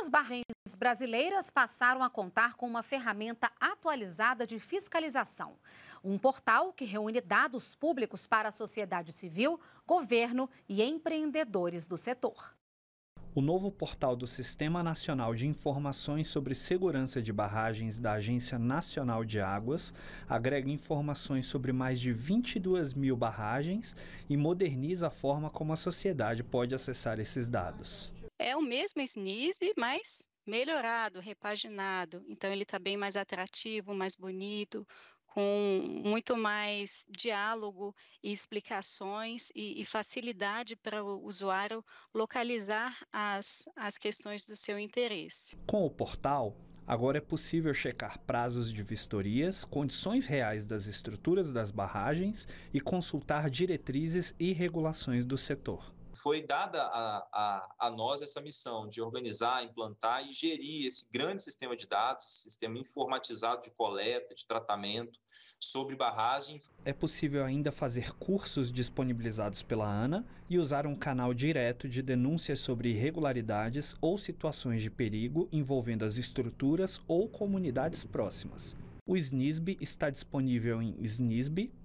As barragens brasileiras passaram a contar com uma ferramenta atualizada de fiscalização. Um portal que reúne dados públicos para a sociedade civil, governo e empreendedores do setor. O novo portal do Sistema Nacional de Informações sobre Segurança de Barragens da Agência Nacional de Águas agrega informações sobre mais de 22 mil barragens e moderniza a forma como a sociedade pode acessar esses dados é o mesmo SNISB, mas melhorado, repaginado. Então, ele está bem mais atrativo, mais bonito, com muito mais diálogo e explicações e, e facilidade para o usuário localizar as, as questões do seu interesse. Com o portal, agora é possível checar prazos de vistorias, condições reais das estruturas das barragens e consultar diretrizes e regulações do setor foi dada a, a, a nós essa missão de organizar, implantar e gerir esse grande sistema de dados, sistema informatizado de coleta, de tratamento sobre barragem. É possível ainda fazer cursos disponibilizados pela ANA e usar um canal direto de denúncias sobre irregularidades ou situações de perigo envolvendo as estruturas ou comunidades próximas. O SNISB está disponível em snisb.gov.br.